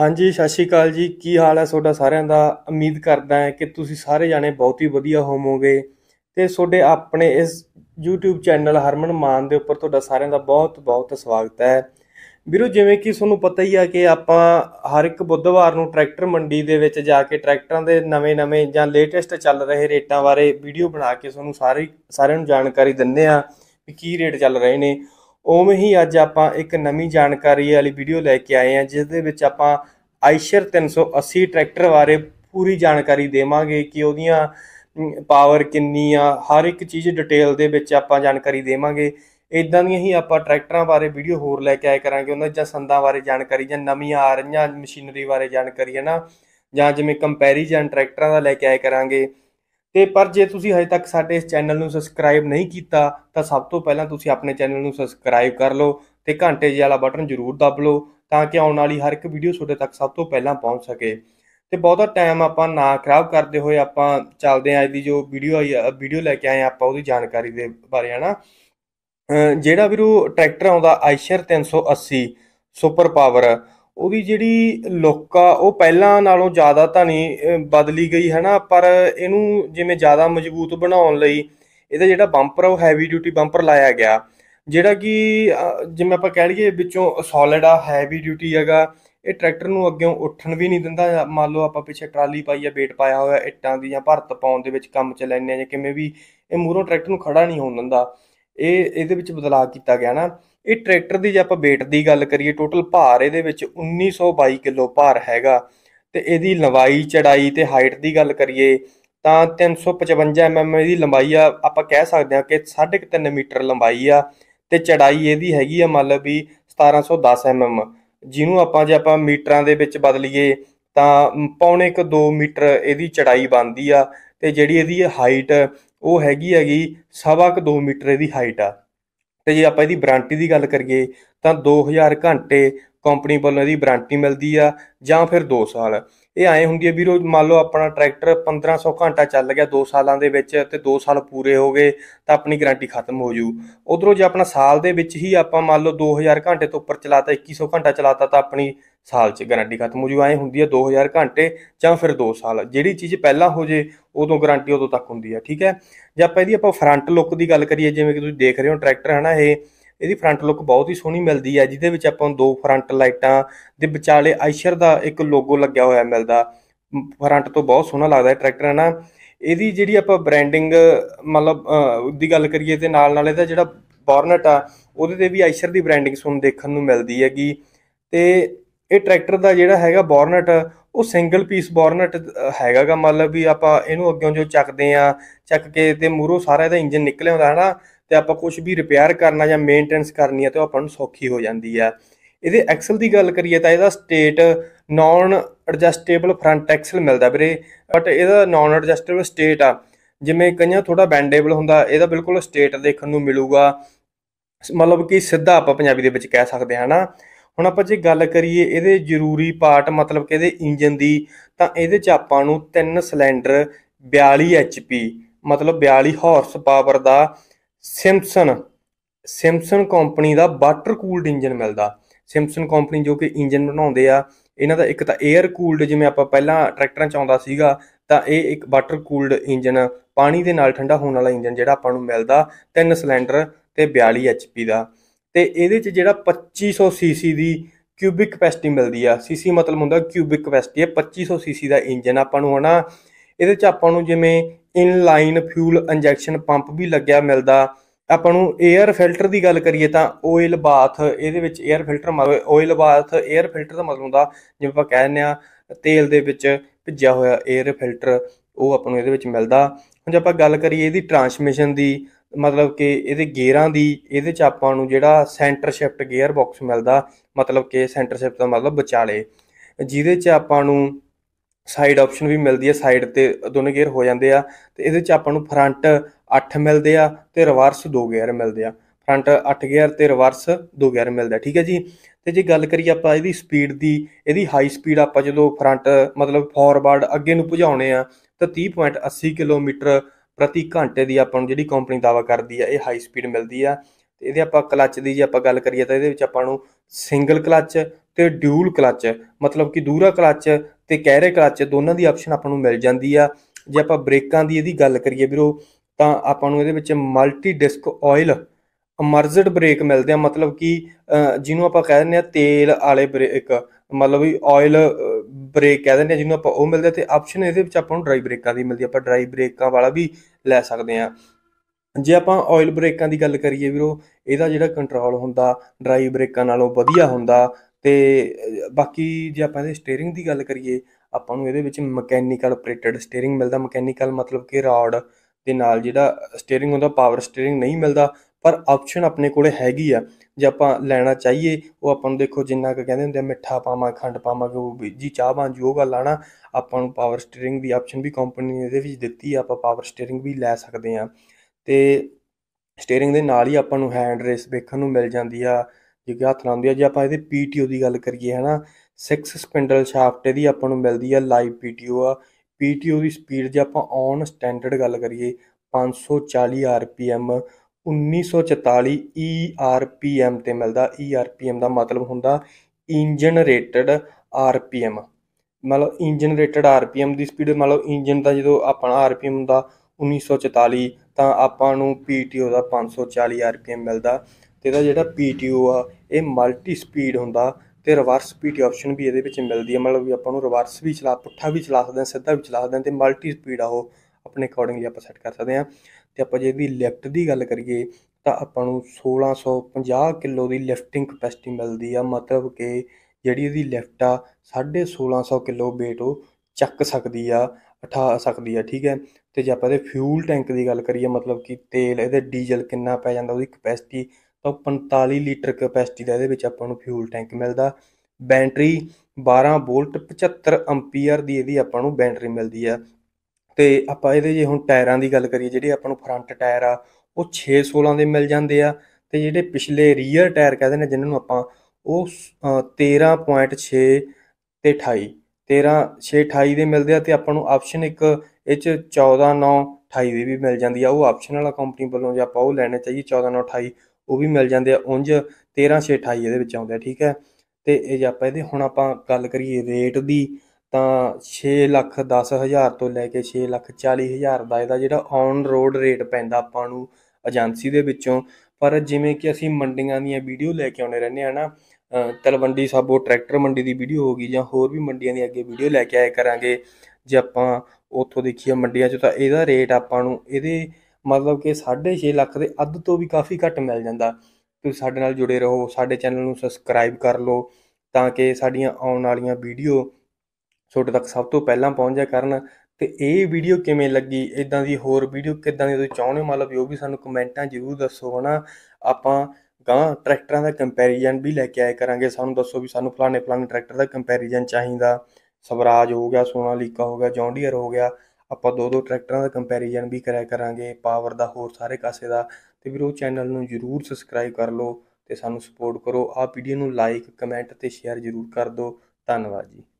ਹਾਂਜੀ ਸਤਿ ਸ਼੍ਰੀ ਅਕਾਲ ਜੀ ਕੀ ਹਾਲ ਹੈ ਤੁਹਾਡਾ ਸਾਰਿਆਂ ਦਾ ਉਮੀਦ ਕਰਦਾ ਹਾਂ ਕਿ ਤੁਸੀਂ ਸਾਰੇ ਜਾਣੇ ਬਹੁਤ ਹੀ ਵਧੀਆ ਹੋਵੋਗੇ ਤੇ ਤੁਹਾਡੇ ਆਪਣੇ ਇਸ YouTube ਚੈਨਲ ਹਰਮਨ ਮਾਨ ਦੇ ਉੱਪਰ ਤੁਹਾਡਾ ਸਾਰਿਆਂ ਦਾ ਬਹੁਤ-ਬਹੁਤ ਸਵਾਗਤ ਹੈ ਵੀਰੋ ਜਿਵੇਂ ਕਿ ਤੁਹਾਨੂੰ ਪਤਾ ਹੀ ਆ ਕਿ ਆਪਾਂ ਹਰ ਇੱਕ ਬੁੱਧਵਾਰ ਨੂੰ ਟਰੈਕਟਰ ਮੰਡੀ ਦੇ ਵਿੱਚ ਜਾ ਕੇ ਟਰੈਕਟਰਾਂ ਦੇ ਨਵੇਂ-ਨਵੇਂ ਜਾਂ ਲੇਟੈਸਟ ਚੱਲ ਰਹੇ ਰੇਟਾਂ ਬਾਰੇ ਵੀਡੀਓ ਬਣਾ ਕੇ ਤੁਹਾਨੂੰ ਸਾਰੇ ਸਾਰਿਆਂ ਨੂੰ ਜਾਣਕਾਰੀ ਦਿੰਨੇ ਆ ਕਿ ਕੀ ਰੇਟ ਚੱਲ ਰਹੇ ਨੇ ਉਵੇਂ ਹੀ ਅੱਜ ਆਪਾਂ ਇੱਕ ਨਵੀਂ ਜਾਣਕਾਰੀ ਵਾਲੀ ਵੀਡੀਓ ਲੈ ਕੇ ਆਏ ਹਾਂ ਜਿਸ ਦੇ ਵਿੱਚ ਆਪਾਂ ਆਇਸ਼ਰ 380 ਟਰੈਕਟਰ ਬਾਰੇ ਪੂਰੀ ਜਾਣਕਾਰੀ ਦੇਵਾਂਗੇ ਕਿ ਉਹਦੀਆਂ ਪਾਵਰ ਕਿੰਨੀ ਆ ਹਰ ਇੱਕ ਚੀਜ਼ ਡਿਟੇਲ ਦੇ ਵਿੱਚ ਆਪਾਂ ਜਾਣਕਾਰੀ ਦੇਵਾਂਗੇ ਇਦਾਂ ਦੀਆਂ ਹੀ ਆਪਾਂ ਟਰੈਕਟਰਾਂ ਬਾਰੇ ਵੀਡੀਓ ਹੋਰ ਲੈ ਕੇ ਆਇਆ ਕਰਾਂਗੇ ਉਹਨਾਂ ਜਾਂ ਸੰਦਾਂ ਬਾਰੇ ਜਾਣਕਾਰੀ ਜਾਂ ਨਵੀਆਂ ਆ ਰਹੀਆਂ ਮਸ਼ੀਨਰੀ ਬਾਰੇ ਜਾਣਕਾਰੀ ਹੈ ਨਾ ਜਾਂ ਜਿਵੇਂ ਕੰਪੈਰੀਜ਼ਨ ਟਰੈਕਟਰਾਂ ਦਾ ਲੈ ਕੇ ਆਇਆ ਕਰਾਂਗੇ ਤੇ ਪਰ ਜੇ ਤੁਸੀਂ ਹਜੇ ਤੱਕ ਸਾਡੇ ਇਸ ਚੈਨਲ ਨੂੰ ਸਬਸਕ੍ਰਾਈਬ ਨਹੀਂ ਕੀਤਾ ਤਾਂ ਸਭ ਤੋਂ ਪਹਿਲਾਂ ਤੁਸੀਂ ਆਪਣੇ ਚੈਨਲ ਨੂੰ ਸਬਸਕ੍ਰਾਈਬ ਕਰ ਲਓ ਤੇ ਘੰਟੇ ਜੀ ਵਾਲਾ ਬਟਨ ਜ਼ਰੂਰ ਦਬ ਲਓ ਤਾਂ ਕਿ ਆਉਣ ਵਾਲੀ ਹਰ ਇੱਕ ਵੀਡੀਓ ਤੁਹਾਡੇ ਤੱਕ ਸਭ ਤੋਂ ਪਹਿਲਾਂ ਪਹੁੰਚ ਸਕੇ ਤੇ ਬਹੁਤਾ ਟਾਈਮ ਆਪਾਂ ਨਾ ਖਰਾਬ ਕਰਦੇ ਹੋਏ ਆਪਾਂ ਚੱਲਦੇ ਆਂ ਅੱਜ ਦੀ ਜੋ ਵੀਡੀਓ ਆਈ ਵੀਡੀਓ ਲੈ ਕੇ ਆਏ ਆਪਾਂ ਉਹਦੀ ਜਾਣਕਾਰੀ ਦੇ ਬਾਰੇ ਹਨਾ ਜਿਹੜਾ ਵੀਰੋ ਟਰੈਕਟਰ ਆਉਂਦਾ ਆਇਸ਼ਰ 380 ਸੁਪਰ ਪਾਵਰ ਉਹਦੀ ਜਿਹੜੀ ਲੁੱਕ ਆ ਉਹ ਪਹਿਲਾਂ ਨਾਲੋਂ ਜ਼ਿਆਦਾ ਤਾਂ ਨਹੀਂ ਬਦਲੀ ਗਈ ਹੈ ਨਾ ਪਰ ਇਹਨੂੰ ਜਿਵੇਂ ਜ਼ਿਆਦਾ ਮਜ਼ਬੂਤ ਬਣਾਉਣ ਲਈ ਇਹਦਾ ਜਿਹੜਾ ਬੰਪਰ ਉਹ ਹੈਵੀ ਡਿਊਟੀ ਬੰਪਰ ਲਾਇਆ ਗਿਆ ਜਿਹੜਾ ਕਿ ਜਿਵੇਂ ਆਪਾਂ ਕਹਿ ਲਈਏ ਵਿੱਚੋਂ ਸੋਲਿਡ ਆ ਹੈਵੀ ਡਿਊਟੀ ਹੈਗਾ ਇਹ ਟਰੈਕਟਰ ਨੂੰ ਅੱਗੇੋਂ ਉੱਠਣ ਵੀ ਨਹੀਂ ਦਿੰਦਾ ਮੰਨ ਲਓ ਆਪਾਂ ਪਿੱਛੇ ਟਰਾਲੀ ਪਾਈ ਆ ਵੇਟ ਪਾਇਆ ਹੋਇਆ ਇੱਟਾਂ ਦੀ ਜਾਂ ਭਰਤ ਪਾਉਣ ਦੇ ਵਿੱਚ ਕੰਮ ਚ ਲੈਣੇ ਆ ਜਾਂ ਕਿਵੇਂ ਵੀ ਇਹ ਮੂਹਰੋਂ ਟਰੈਕਟਰ ਨੂੰ ਖੜਾ ਨਹੀਂ ਹੋਣ ਦਿੰਦਾ ਇਹ ਇਹਦੇ ਵਿੱਚ ਬਦਲਾਅ ਕੀਤਾ ਗਿਆ ਨਾ ਇਹ ਟਰੈਕਟਰ ਦੀ ਜੇ ਆਪਾਂ weight ਦੀ ਗੱਲ ਕਰੀਏ ਟੋਟਲ ਭਾਰ ਇਹਦੇ ਵਿੱਚ 1922 ਕਿਲੋ ਭਾਰ ਹੈਗਾ ਤੇ ਇਹਦੀ ਲੰਬਾਈ ਚੜਾਈ ਤੇ ਹਾਈਟ ਦੀ ਗੱਲ ਕਰੀਏ ਤਾਂ 355 mm ਇਹਦੀ ਲੰਬਾਈ ਆ ਆਪਾਂ ਕਹਿ ਸਕਦੇ ਹਾਂ ਕਿ 3.5 ਮੀਟਰ ਲੰਬਾਈ ਆ ਤੇ ਚੜਾਈ ਇਹਦੀ ਹੈਗੀ ਆ ਮੰਨ ਲਓ ਵੀ 1710 mm ਜਿਹਨੂੰ ਆਪਾਂ ਜੇ ਆਪਾਂ ਮੀਟਰਾਂ ਦੇ ਵਿੱਚ ਬਦਲੀਏ ਤਾਂ ਪੌਣੇ 2 ਮੀਟਰ ਇਹਦੀ ਚੜਾਈ ਬਣਦੀ ਆ ਤੇ ਜਿਹੜੀ ਇਹਦੀ ਹਾਈਟ ਉਹ ਹੈਗੀ ਹੈਗੀ 2 ਮੀਟਰ ਇਹਦੀ ਹਾਈਟ ਆ ਤੇ ਜੇ ਆਪਾਂ ਇਹਦੀ ਵਾਰੰਟੀ ਦੀ ਗੱਲ ਕਰੀਏ ਤਾਂ 2000 ਘੰਟੇ ਕੰਪਨੀ ਵੱਲੋਂ ਇਹਦੀ ਵਾਰੰਟੀ ਮਿਲਦੀ ਆ ਜਾਂ ਫਿਰ 2 ਸਾਲ ਇਹ ਐ ਹੁੰਦੀ ਹੈ ਵੀਰੋ ਮੰਨ ਲਓ ਆਪਣਾ ਟਰੈਕਟਰ 1500 ਘੰਟਾ ਚੱਲ ਗਿਆ 2 ਸਾਲਾਂ ਦੇ ਵਿੱਚ ਤੇ 2 ਸਾਲ ਪੂਰੇ ਹੋ ਗਏ ਤਾਂ ਆਪਣੀ ਗਾਰੰਟੀ ਖਤਮ ਹੋ ਜੂ ਉਧਰੋਂ ਜੇ ਆਪਣਾ ਸਾਲ ਦੇ ਵਿੱਚ ਹੀ ਆਪਾਂ ਮੰਨ ਲਓ 2000 ਘੰਟੇ ਤੋਂ ਉੱਪਰ ਚਲਾਤਾ 2100 ਘੰਟਾ ਚਲਾਤਾ ਤਾਂ ਆਪਣੀ ਸਾਲ 'ਚ ਗਾਰੰਟੀ ਖਤਮ ਹੋ ਜੂ ਐ ਹੁੰਦੀ ਹੈ 2000 ਘੰਟੇ ਜਾਂ ਫਿਰ 2 ਸਾਲ ਜਿਹੜੀ ਚੀਜ਼ ਪਹਿਲਾਂ ਹੋ ਜੇ ਉਦੋਂ ਗਾਰੰਟੀ ਉਦੋਂ ਤੱਕ ਹੁੰਦੀ ਹੈ ਠੀਕ ਹੈ ਜੇ ਆਪਾਂ ਇਹਦੀ ਆਪਾਂ ਫਰੰਟ ਲੁੱਕ ਦੀ ਗੱਲ ਕਰੀਏ ਜਿਵੇਂ ਕਿ ਤੁਸੀਂ ਦੇਖ ਰਹੇ ਹੋ ਟਰੈਕਟਰ ਹਨਾ ਇਹ ਇਹਦੀ ਫਰੰਟ ਲੁੱਕ ਬਹੁਤ ਹੀ ਸੋਹਣੀ ਮਿਲਦੀ ਹੈ ਜਿਹਦੇ ਵਿੱਚ ਆਪਾਂ ਨੂੰ ਦੋ ਫਰੰਟ ਲਾਈਟਾਂ ਦੇ ਵਿਚਾਲੇ ਆਇਸ਼ਰ ਦਾ ਇੱਕ ਲੋਗੋ ਲੱਗਿਆ ਹੋਇਆ ਮਿਲਦਾ ਫਰੰਟ ਤੋਂ ਬਹੁਤ ਸੋਹਣਾ ਲੱਗਦਾ ਹੈ ਟਰੈਕਟਰ ਹੈ ਨਾ ਇਹਦੀ ਜਿਹੜੀ ਆਪਾਂ ਬ੍ਰਾਂਡਿੰਗ ਮਤਲਬ ਦੀ ਗੱਲ ਕਰੀਏ ਤੇ ਨਾਲ ਨਾਲ ਇਹਦਾ ਜਿਹੜਾ ਬੌਰਨਟ ਆ ਉਹਦੇ ਤੇ ਵੀ ਆਇਸ਼ਰ ਦੀ ਬ੍ਰਾਂਡਿੰਗ ਸੁਣ ਦੇਖਣ ਨੂੰ ਮਿਲਦੀ ਹੈਗੀ ਤੇ ਇਹ ਟਰੈਕਟਰ ਦਾ ਜਿਹੜਾ ਹੈਗਾ ਬੌਰਨਟ ਉਹ ਸਿੰਗਲ ਪੀਸ ਬੌਰਨਟ ਹੈਗਾਗਾ ਮਤਲਬ ਵੀ ਆਪਾਂ ਇਹਨੂੰ ਅੱਗੋਂ ਜੋ ਚੱਕਦੇ ਆ ਚੱਕ ਕੇ ਤੇ ਮੂਰੋ ਸਾਰਾ ਇਹਦਾ ਇੰਜਨ ਨਿਕਲਿਆ ਹੁੰਦਾ ਹੈ ਨਾ ਤੇ ਆਪਾਂ ਕੁਝ ਵੀ ਰਿਪੇਅਰ ਕਰਨਾ ਜਾਂ ਮੇਨਟੇਨੈਂਸ ਕਰਨੀ ਹੈ ਤੇ ਉਹ ਆਪਾਂ ਨੂੰ ਸੌਖੀ ਹੋ ਜਾਂਦੀ ਆ ਇਹਦੇ ਐਕਸਲ ਦੀ ਗੱਲ ਕਰੀਏ ਤਾਂ ਇਹਦਾ state non adjustable front axle ਮਿਲਦਾ ਵੀਰੇ ਬਟ ਇਹਦਾ ਨਾਨ ਐਡਜਸਟੇਬਲ ਸਟੇਟ ਆ ਜਿਵੇਂ ਕਈਆਂ ਥੋੜਾ ਬੈਂਡੇਬਲ ਹੁੰਦਾ ਇਹਦਾ ਬਿਲਕੁਲ ਸਟੇਟ ਦੇਖਣ ਨੂੰ ਮਿਲੂਗਾ ਮਤਲਬ ਕਿ ਸਿੱਧਾ ਆਪਾਂ ਪੰਜਾਬੀ ਦੇ ਵਿੱਚ ਕਹਿ ਸਕਦੇ ਹਾਂ ਨਾ ਹੁਣ ਆਪਾਂ ਜੇ ਗੱਲ ਕਰੀਏ ਇਹਦੇ ਜ਼ਰੂਰੀ ਪਾਰਟ ਮਤਲਬ ਕਿ ਇਹਦੇ ਇੰਜਨ ਦੀ ਤਾਂ ਇਹਦੇ ਚ ਆਪਾਂ ਨੂੰ ਤਿੰਨ ਸਿਲੰਡਰ 42 ਐਚਪੀ ਮਤਲਬ 42 ਹਾਰਸ ਪਾਵਰ ਦਾ ਸਿੰਪਸਨ ਸਿੰਪਸਨ ਕੰਪਨੀ ਦਾ ਵਾਟਰ ਕੂਲਡ ਇੰਜਨ ਮਿਲਦਾ ਸਿੰਪਸਨ ਕੰਪਨੀ ਜੋ ਕਿ ਇੰਜਨ ਬਣਾਉਂਦੇ ਆ ਇਹਨਾਂ ਦਾ ਇੱਕ ਤਾਂ 에ਅਰ ਕੂਲਡ ਜਿਵੇਂ ਆਪਾਂ ਪਹਿਲਾਂ ਟਰੈਕਟਰਾਂ 'ਚ ਆਉਂਦਾ ਸੀਗਾ ਤਾਂ ਇਹ ਇੱਕ ਵਾਟਰ ਕੂਲਡ ਇੰਜਨ ਪਾਣੀ ਦੇ ਨਾਲ ਠੰਡਾ ਹੋਣ ਵਾਲਾ ਇੰਜਨ ਜਿਹੜਾ ਆਪਾਂ ਨੂੰ ਮਿਲਦਾ ਤਿੰਨ ਸਿਲੰਡਰ ਤੇ 42 ਐਚਪੀ ਦਾ ਤੇ ਇਹਦੇ 'ਚ ਜਿਹੜਾ 2500 ਸੀਸੀ ਦੀ ਕਿਊਬਿਕ ਕਪੈਸਿਟੀ ਮਿਲਦੀ ਆ ਸੀਸੀ ਮਤਲਬ ਹੁੰਦਾ ਕਿਊਬਿਕ ਕਪੈਸਿਟੀ ਹੈ 2500 ਸੀਸੀ ਦਾ ਇੰਜਨ ਆਪਾਂ ਨੂੰ ਹਨਾ ਇਹਦੇ 'ਚ ਆਪਾਂ ਨੂੰ ਜਿਵੇਂ ਇਨਲਾਈਨ ਫਿਊਲ ਇੰਜੈਕਸ਼ਨ ਪੰਪ ਵੀ ਲੱਗਿਆ ਮਿਲਦਾ ਆਪਾਂ ਨੂੰ 에ਅਰ ਫਿਲਟਰ ਦੀ ਗੱਲ ਕਰੀਏ ਤਾਂ ਓਇਲ ਬਾਥ ਇਹਦੇ ਵਿੱਚ 에ਅਰ ਫਿਲਟਰ ਮਤਲਬ ਓਇਲ ਬਾਥ 에ਅਰ ਫਿਲਟਰ ਦਾ ਮਤਲਬ ਹੁੰਦਾ ਜਿਵੇਂ ਆਪਾਂ ਕਹਿੰਦੇ ਆ ਤੇਲ ਦੇ ਵਿੱਚ ਭਿੱਜਿਆ ਹੋਇਆ 에ਅਰ ਫਿਲਟਰ ਉਹ ਆਪਾਂ ਨੂੰ ਇਹਦੇ ਵਿੱਚ ਮਿਲਦਾ ਹੁਣ ਜੇ ਆਪਾਂ ਗੱਲ ਕਰੀਏ ਇਹਦੀ ਟਰਾਂਸਮਿਸ਼ਨ ਦੀ ਮਤਲਬ ਕਿ ਇਹਦੇ ਗੇਅਰਾਂ ਦੀ ਇਹਦੇ ਚ ਆਪਾਂ ਨੂੰ ਜਿਹੜਾ ਸੈਂਟਰ ਸ਼ਿਫਟ ਗੇਅਰ ਬਾਕਸ ਮਿਲਦਾ ਮਤਲਬ ਕਿ ਸੈਂਟਰ ਸ਼ਿਫਟ ਦਾ ਮਤਲਬ ਵਿਚਾਲੇ ਜਿਹਦੇ ਚ ਆਪਾਂ ਨੂੰ ਸਾਈਡ ਆਪਸ਼ਨ ਵੀ ਮਿਲਦੀ ਹੈ ਸਾਈਡ ਤੇ ਦੋਨੇ ਗੇਅਰ ਹੋ ਜਾਂਦੇ ਆ ਤੇ ਇਹਦੇ ਚ ਆਪਾਂ ਨੂੰ ਫਰੰਟ 8 ਮਿਲਦੇ ਆ ਤੇ ਰਿਵਰਸ 2 ਗੇਅਰ ਮਿਲਦੇ ਆ ਫਰੰਟ 8 ਗੇਅਰ ਤੇ ਰਿਵਰਸ 2 ਗੇਅਰ ਮਿਲਦਾ ਠੀਕ ਹੈ ਜੀ ਤੇ ਜੇ ਗੱਲ ਕਰੀ ਆਪਾਂ ਇਹਦੀ ਸਪੀਡ ਦੀ ਇਹਦੀ ਹਾਈ ਸਪੀਡ ਆਪਾਂ ਜਦੋਂ ਫਰੰਟ ਮਤਲਬ ਫਾਰਵਰਡ ਅੱਗੇ ਨੂੰ ਭਜਾਉਣੇ ਆ ਤਾਂ 30.80 ਕਿਲੋਮੀਟਰ ਪ੍ਰਤੀ ਘੰਟੇ ਦੀ ਆਪਾਂ ਨੂੰ ਜਿਹੜੀ ਕੰਪਨੀ ਦਾਵਾ ਕਰਦੀ ਆ ਇਹ ਹਾਈ ਸਪੀਡ ਮਿਲਦੀ ਆ ਇਹਦੇ ਆਪਾਂ ਕਲੱਚ ਦੀ ਜੇ ਆਪਾਂ ਗੱਲ ਕਰੀਏ ਤਾਂ ਇਹਦੇ ਵਿੱਚ ਆਪਾਂ ਨੂੰ ਸਿੰਗਲ ਕਲੱਚ ਤੇ ਡਿਊਲ ਕਲੱਚ ਮਤਲਬ ਕਿ ਦੂਰਾ ਕਲੱਚ ਤੇ ਕੈਰੇ ਕਲੱਚ ਦੋਨਾਂ ਦੀ ਆਪਸ਼ਨ ਆਪਾਂ ਨੂੰ ਮਿਲ ਜਾਂਦੀ ਆ ਜੇ ਆਪਾਂ ਬ੍ਰੇਕਾਂ ਦੀ ਇਹਦੀ ਗੱਲ ਕਰੀਏ ਵੀਰੋ ਤਾਂ ਆਪਾਂ ਨੂੰ ਇਹਦੇ ਵਿੱਚ multi disc oil immersed brake ਮਿਲਦੇ ਆ ਮਤਲਬ ਕਿ ਜਿਹਨੂੰ ਆਪਾਂ ਕਹਿ ਦਿੰਦੇ ਆ ਤੇਲ ਵਾਲੇ ਬ੍ਰੇਕ ਮਤਲਬ ਵੀ ਆਇਲ ਬ੍ਰੇਕ ਕਹਿ ਦਿੰਦੇ ਆ ਜਿਹਨੂੰ ਆਪਾਂ ਉਹ ਮਿਲਦੇ ਤੇ ਆਪਸ਼ਨ ਇਹਦੇ ਵਿੱਚ ਆਪਾਂ ਨੂੰ ਡਰਾਈ ਬ੍ਰੇਕਾਂ ਦੀ ਮਿਲਦੀ ਆ ਆਪਾਂ ਡਰਾਈ ਬ੍ਰੇਕਾਂ ਵਾਲਾ ਵੀ ਲੈ ਸਕਦੇ ਆ ਜੇ ਆਪਾਂ ਆਇਲ ਬ੍ਰੇਕਾਂ ਦੀ ਗੱਲ ਕਰੀਏ ਵੀਰੋ ਇਹਦਾ ਜਿਹੜਾ ਕੰਟਰੋਲ ਹੁੰਦਾ ਡਰਾਈ ਬ੍ਰੇਕਾਂ ਨਾਲੋਂ ਵਧੀਆ ਹੁੰਦਾ ਤੇ ਬਾਕੀ ਜੇ ਆਪਾਂ ਇਹਦੇ ਸਟੀering ਦੀ ਗੱਲ ਕਰੀਏ ਆਪਾਂ ਨੂੰ ਇਹਦੇ ਵਿੱਚ ਮਕੈਨੀਕਲ ਆਪਰੇਟਡ ਸਟੀering ਮਿਲਦਾ ਮਕੈਨੀਕਲ ਮਤਲਬ ਕਿ ਰੌਡ ਦੇ ਨਾਲ ਜਿਹੜਾ ਸਟੀering ਹੁੰਦਾ ਪਾਵਰ ਸਟੀering ਨਹੀਂ ਮਿਲਦਾ ਪਰ ਆਪਸ਼ਨ ਆਪਣੇ ਕੋਲੇ ਹੈਗੀ ਆ ਜੇ ਆਪਾਂ ਲੈਣਾ ਚਾਹੀਏ ਉਹ ਆਪਾਂ ਨੂੰ ਦੇਖੋ ਜਿੰਨਾ ਕ ਕਹਿੰਦੇ ਹੁੰਦੇ ਆ ਮਿੱਠਾ ਪਾਵਾਂ ਖੰਡ ਕਿ ਉਹ ਜੀ ਚਾਹ ਬਾਂ ਜੋ ਗੱਲ ਆਣਾ ਆਪਾਂ ਨੂੰ ਪਾਵਰ ਸਟੀering ਦੀ ਆਪਸ਼ਨ ਵੀ ਕੰਪਨੀ ਨੇ ਇਹਦੇ ਵਿੱਚ ਦਿੱਤੀ ਆ ਆਪਾਂ ਪਾਵਰ ਸਟੀering ਵੀ ਲੈ ਸਕਦੇ ਆ ਤੇ ਸਟੀering ਦੇ ਨਾਲ ਹੀ ਆਪਾਂ ਨੂੰ ਹੈਂਡ ਰੇਸ ਵੇਖਣ ਨੂੰ ਮਿਲ ਜਾਂਦੀ ਆ ਜੇ ਕਿ ਹੱਥ ਨਾਲ ਹੁੰਦੀ ਆ ਜੇ ਆਪਾਂ ਇਹਦੇ ਪੀਟੀਓ ਦੀ ਗੱਲ ਕਰੀਏ ਹਨਾ 6 ਸਪਿੰਡਲ ਸ਼ਾਫਟ ਇਹਦੀ ਆਪਾਂ ਨੂੰ ਮਿਲਦੀ ਆ ਲਾਈਵ ਪੀਟੀਓ ਆ ਪੀਟੀਓ ਦੀ ਸਪੀਡ ਜੇ ਆਪਾਂ ਔਨ ਸਟੈਂਡਰਡ ਗੱਲ ਕਰੀਏ 540 ਆਰਪੀਐਮ 1944 ਈਆਰਪੀਐਮ ਤੇ ਮਿਲਦਾ ਈਆਰਪੀਐਮ e ਦਾ ਮਤਲਬ ਹੁੰਦਾ ਇੰਜਨ ਰੇਟਡ ਆਰਪੀਐਮ ਮਤਲਬ ਇੰਜਨ ਰੇਟਡ ਆਰਪੀਐਮ ਦੀ ਸਪੀਡ ਮਤਲਬ ਇੰਜਨ ਦਾ ਜਦੋਂ ਆਪਣਾ ਆਰਪੀਐਮ ਦਾ 1944 ਤਾਂ ਆਪਾਂ ਨੂੰ ਪੀਟੀਓ ਦਾ 540 ਆਰਪੀਐਮ ਮਿਲਦਾ ਤੇ ਇਹਦਾ ਜਿਹੜਾ ਪੀਟੀਓ ਆ ਇਹ ਮਲਟੀ ਸਪੀਡ ਹੁੰਦਾ ਤੇ ਰਿਵਰਸ ਪੀਟੀ ਆਪਸ਼ਨ ਵੀ ਇਹਦੇ ਵਿੱਚ ਮਿਲਦੀ ਹੈ ਮਤਲਬ ਵੀ ਆਪਾਂ ਨੂੰ ਰਿਵਰਸ ਵੀ ਚਲਾ ਪੁੱਠਾ ਵੀ ਚਲਾ ਸਕਦੇ ਹਾਂ ਸਿੱਧਾ ਵੀ ਚਲਾ ਸਕਦੇ ਹਾਂ ਤੇ ਮਲਟੀ ਸਪੀਡ ਆ ਉਹ ਆਪਣੇ ਅਕੋਰਡਿੰਗਲੀ ਆਪਾਂ ਸੈੱਟ ਕਰ ਸਕਦੇ ਹਾਂ ਤੇ ਆਪਾਂ ਜੇ ਇਹਦੀ ਲਿਫਟ ਦੀ ਗੱਲ ਕਰੀਏ ਤਾਂ ਆਪਾਂ ਨੂੰ 1650 ਕਿਲੋ ਦੀ ਲਿਫਟਿੰਗ ਕਪੈਸਿਟੀ ਮਿਲਦੀ ਆ ਮਤਲਬ ਕਿ ਜਿਹੜੀ ਇਹਦੀ ਲਿਫਟ ਆ 1650 ਕਿਲੋ weight ਉਹ ਚੱਕ ਸਕਦੀ ਆ ਉਠਾ ਸਕਦੀ ਆ ਠੀਕ ਹੈ ਤੇ ਜੇ ਆਪਾਂ ਇਹਦੇ ਫਿਊਲ ਟੈਂਕ ਦੀ ਗੱਲ ਕਰੀਏ ਮਤਲਬ ਕਿ ਤੇਲ ਇਹਦੇ ਡੀਜ਼ਲ ਕਿੰਨਾ ਪੈ ਜਾਂਦਾ ਉਹਦੀ ਕਪੈਸਿਟੀ ਤਾਂ 45 ਲੀਟਰ ਕਪੈਸਿਟੀ ਦਾ ਇਹਦੇ ਵਿੱਚ ਆਪਾਂ ਨੂੰ ਫਿਊਲ ਟੈਂਕ ਮਿਲਦਾ ਬੈਟਰੀ 12 ਵੋਲਟ 75 ਐਂਪੀਅਰ ਦੀ ਇਹਦੀ ਆਪਾਂ ਨੂੰ ਬੈਟਰੀ ਮਿਲਦੀ ਆ ਤੇ ਆਪਾਂ ਇਹਦੇ ਜੇ ਹੁਣ ਟਾਇਰਾਂ ਦੀ ਗੱਲ ਕਰੀਏ ਜਿਹੜੇ ਆਪਾਂ ਨੂੰ ਫਰੰਟ ਟਾਇਰ ਆ ਉਹ 6 16 ਦੇ ਮਿਲ ਜਾਂਦੇ ਆ ਤੇ ਜਿਹੜੇ ਪਿਛਲੇ ਰੀਅਰ ਟਾਇਰ ਕਹਿੰਦੇ ਨੇ ਜਿਨ੍ਹਾਂ ਨੂੰ ਆਪਾਂ ਉਹ 13.6 ਤੇ 28 13 6 28 ਦੇ ਮਿਲਦੇ ਆ ਤੇ ਆਪਾਂ ਨੂੰ ਆਪਸ਼ਨ ਇੱਕ ਇਹ ਚ 14928 ਦੀ ਵੀ ਮਿਲ ਜਾਂਦੀ ਆ ਉਹ ਆਪਸ਼ਨਲ ਆ ਕੰਪਨੀ ਵੱਲੋਂ ਜੇ ਆਪਾਂ ਉਹ ਲੈਣੇ ਚਾਹੀਏ 14928 ਉਹ ਵੀ ਮਿਲ ਜਾਂਦੇ ਆ ਉਂਝ 13628 ਇਹਦੇ ਵਿੱਚ ਆਉਂਦੇ ਠੀਕ ਹੈ ਤੇ ਇਹ ਜੇ ਆਪਾਂ ਇਹਦੇ ਹੁਣ ਆਪਾਂ ਗੱਲ ਕਰੀਏ ਰੇਟ ਦੀ ਤਾਂ 6 ਲੱਖ 10 ਹਜ਼ਾਰ ਤੋਂ ਲੈ ਕੇ 6 ਲੱਖ 40 ਹਜ਼ਾਰ ਦਾ ਇਹਦਾ ਜਿਹੜਾ ਔਨ ਰੋਡ ਰੇਟ ਪੈਂਦਾ ਆਪਾਂ ਨੂੰ ਏਜੰਸੀ ਦੇ ਵਿੱਚੋਂ ਪਰ ਜਿਵੇਂ ਕਿ ਅਸੀਂ ਮੰਡੀਆਂ ਦੀਆਂ ਵੀਡੀਓ ਲੈ ਕੇ ਆਉਣੇ ਰਹਿੰਦੇ ਆ ਨਾ ਤਲਵੰਡੀ ਸਾਬੋ ਟਰੈਕਟਰ ਮੰਡੀ ਦੀ ਵੀਡੀਓ ਹੋਗੀ ਜਾਂ ਹੋਰ ਵੀ ਮੰਡੀਆਂ ਦੀ ਅੱਗੇ ਵੀਡੀਓ ਲੈ ਕੇ ਆਇਆ ਕਰਾਂਗੇ ਜੇ ਆਪਾਂ ਉੱਥੋਂ ਦੇਖੀਏ ਮੰਡੀਆਂ 'ਚ ਤਾਂ ਇਹਦਾ ਰੇਟ ਆਪਾਂ ਨੂੰ ਇਹਦੇ ਮਤਲਬ ਕਿ 6.5 ਲੱਖ ਦੇ ਅੱਧ ਤੋਂ ਵੀ ਕਾਫੀ ਘੱਟ ਮਿਲ ਜਾਂਦਾ ਤੁਸੀਂ ਸਾਡੇ ਨਾਲ ਜੁੜੇ ਰਹੋ ਸਾਡੇ ਚੈਨਲ ਨੂੰ ਸਬਸਕ੍ਰਾਈਬ ਕਰ ਲਓ ਤਾਂ ਕਿ ਸਾਡੀਆਂ ਆਉਣ ਵਾਲੀਆਂ ਵੀਡੀਓ ਤੁਹਾਡੇ ਤੱਕ ਸਭ ਤੋਂ ਪਹਿਲਾਂ ਪਹੁੰਚ ਜਾ ਕਰਨ ਤੇ ਇਹ ਵੀਡੀਓ ਕਿਵੇਂ ਲੱਗੀ ਇਦਾਂ ਦੀ ਹੋਰ ਵੀਡੀਓ ਕਿਦਾਂ ਦੀ ਤੁਸੀਂ ਚਾਹੁੰਦੇ ਮਤਲਬ ਉਹ ਵੀ ਸਾਨੂੰ ਕਮੈਂਟਾਂ ਜ਼ਰੂਰ ਦੱਸੋ ਹਨਾ ਆਪਾਂ ਗਾਂ ਟਰੈਕਟਰਾਂ ਦਾ ਕੰਪੈਰੀਜ਼ਨ ਵੀ ਲੈ ਕੇ ਆਏ ਕਰਾਂਗੇ ਸਾਨੂੰ ਦੱਸੋ ਵੀ ਸਾਨੂੰ ਫਲਾਣੇ ਫਲਾਣੇ ਟਰੈਕਟਰ ਦਾ ਕੰਪੈਰੀਜ਼ਨ ਚਾਹੀਦਾ ਸਵਰਾਜ ਹੋ ਗਿਆ ਸੋਨਾਲੀਕਾ ਹੋ ਗਿਆ ਜੌਂਡੀਅਰ ਹੋ ਗਿਆ ਆਪਾਂ ਦੋ ਦੋ ਟਰੈਕਟਰਾਂ ਦਾ ਕੰਪੈਰੀਜ਼ਨ ਵੀ ਕਰਿਆ ਕਰਾਂਗੇ ਪਾਵਰ ਦਾ ਹੋਰ ਸਾਰੇ ਕਾਸੇ ਦਾ ਤੇ ਵੀਰੋ ਚੈਨਲ ਨੂੰ ਜਰੂਰ ਸਬਸਕ੍ਰਾਈਬ ਕਰ ਲਓ ਤੇ ਸਾਨੂੰ ਸਪੋਰਟ ਕਰੋ ਆਹ ਵੀਡੀਓ ਨੂੰ ਲਾਈਕ ਕਮੈਂਟ ਤੇ ਸ਼ੇਅਰ ਜਰੂਰ ਕਰ ਦਿਓ ਧੰਨਵਾਦ ਜੀ